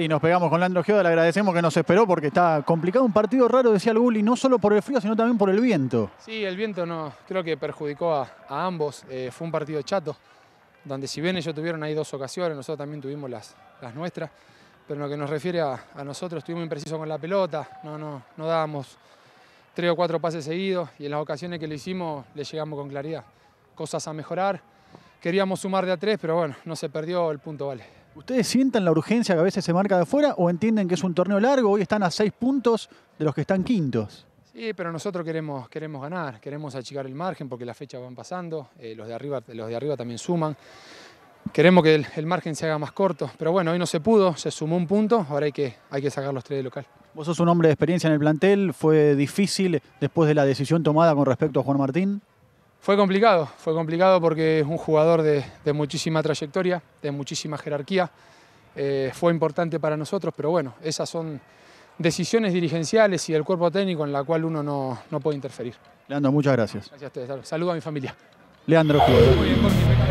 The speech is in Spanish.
Y nos pegamos con Landro Geoda, le agradecemos que nos esperó porque está complicado. Un partido raro, decía el Gulli, no solo por el frío, sino también por el viento. Sí, el viento no, creo que perjudicó a, ambos. Eh, fue un partido chato, donde si bien ellos tuvieron ahí dos ocasiones, nosotros también tuvimos las, nuestras. Pero en lo que nos refiere a, nosotros, estuvimos imprecisos con la pelota, no, no, no dábamos tres o cuatro pases seguidos y en las ocasiones que lo hicimos le llegamos con claridad. Cosas a mejorar queríamos sumar de a tres, pero bueno, no se perdió el punto, vale. ¿Ustedes sientan la urgencia que a veces se marca de afuera o entienden que es un torneo largo? Hoy están a seis puntos de los que están quintos. Sí, pero nosotros queremos, queremos ganar, queremos achicar el margen porque las fechas van pasando, eh, los, de arriba, los de arriba también suman. Queremos que el, margen se haga más corto, pero bueno, hoy no se pudo, se sumó un punto, ahora hay que, hay que sacar los tres de local. Vos sos un hombre de experiencia en el plantel, ¿fue difícil después de la decisión tomada con respecto a Juan Martín? Fue complicado, fue complicado porque es un jugador de, muchísima trayectoria, de muchísima jerarquía. Eh, fue importante para nosotros, pero bueno, esas son decisiones dirigenciales y del cuerpo técnico en la cual uno no, puede interferir. Leandro, muchas gracias. Gracias a ustedes. Saludos a mi familia. Leandro. Muy